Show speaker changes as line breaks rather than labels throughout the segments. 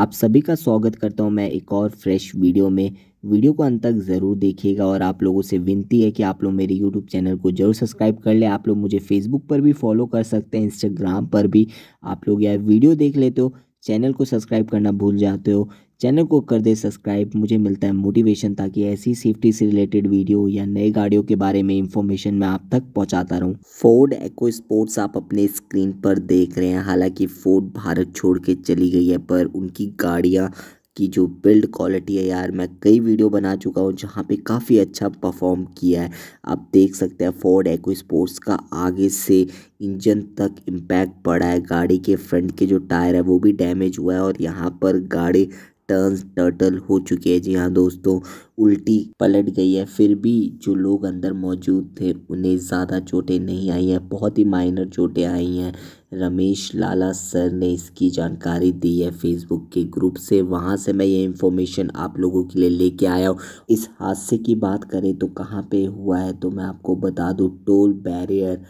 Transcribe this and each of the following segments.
आप सभी का स्वागत करता हूं मैं एक और फ्रेश वीडियो में वीडियो को अंत तक ज़रूर देखिएगा और आप लोगों से विनती है कि आप लोग मेरे यूट्यूब चैनल को जरूर सब्सक्राइब कर लें आप लोग मुझे फेसबुक पर भी फॉलो कर सकते हैं इंस्टाग्राम पर भी आप लोग यार वीडियो देख लेते हो चैनल को सब्सक्राइब करना भूल जाते हो चैनल को कर दे सब्सक्राइब मुझे मिलता है मोटिवेशन ताकि ऐसी सेफ्टी से रिलेटेड वीडियो या नए गाड़ियों के बारे में इंफॉर्मेशन मैं आप तक पहुंचाता रहूं फोर्ड एको स्पोर्ट्स आप अपने स्क्रीन पर देख रहे हैं हालांकि फोर्ड भारत छोड़ के चली गई है पर उनकी गाड़ियाँ की जो बिल्ड क्वालिटी है यार मैं कई वीडियो बना चुका हूँ जहाँ पे काफ़ी अच्छा परफॉर्म किया है आप देख सकते हैं फोर्ड एको स्पोर्ट्स का आगे से इंजन तक इम्पैक्ट पड़ा है गाड़ी के फ्रंट के जो टायर है वो भी डैमेज हुआ है और यहाँ पर गाड़ी टर्न टर्टल हो चुकी है जी हाँ दोस्तों उल्टी पलट गई है फिर भी जो लोग अंदर मौजूद थे उन्हें ज़्यादा चोटें नहीं आई हैं बहुत ही माइनर चोटें आई हैं रमेश लाला सर ने इसकी जानकारी दी है फेसबुक के ग्रुप से वहाँ से मैं ये इन्फॉर्मेशन आप लोगों के लिए लेके आया हूँ इस हादसे की बात करें तो कहाँ पे हुआ है तो मैं आपको बता दूँ टोल बैरियर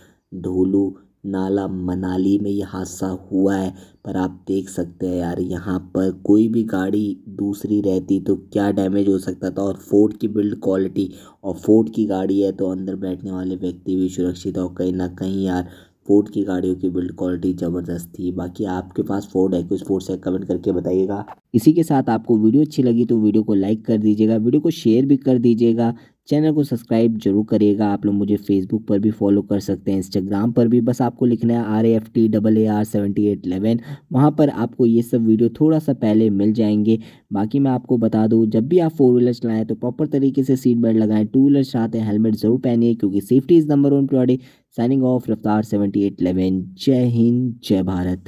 ढोलू नाला मनाली में ये हादसा हुआ है पर आप देख सकते हैं यार यहाँ पर कोई भी गाड़ी दूसरी रहती तो क्या डैमेज हो सकता था और फोर्ड की बिल्ड क्वालिटी और फोर्ड की गाड़ी है तो अंदर बैठने वाले व्यक्ति भी सुरक्षित और कहीं ना कहीं यार फोर्ड की गाड़ियों की बिल्ड क्वालिटी ज़बरदस्त थी बाकी आपके पास फोर्ड है कुछ फोर्ड से कमेंट करके बताइएगा इसी के साथ आपको वीडियो अच्छी लगी तो वीडियो को लाइक कर दीजिएगा वीडियो को शेयर भी कर दीजिएगा चैनल को सब्सक्राइब जरूर करिएगा आप लोग मुझे फेसबुक पर भी फॉलो कर सकते हैं इंस्टाग्राम पर भी बस आपको लिखना है R F T double A R seventy eight eleven वहाँ पर आपको ये सब वीडियो थोड़ा सा पहले मिल जाएंगे बाकी मैं आपको बता दूँ जब भी आप फोर व्हीलर चलाएँ तो प्रॉपर तरीके से सीट बेल्ट लगाएं टू व्हीलर चाहते हैं हेलमेट ज़रूर पहनिए क्योंकि safety is number one priority signing off Raftaar seventy eight eleven जय हिंद जय भारत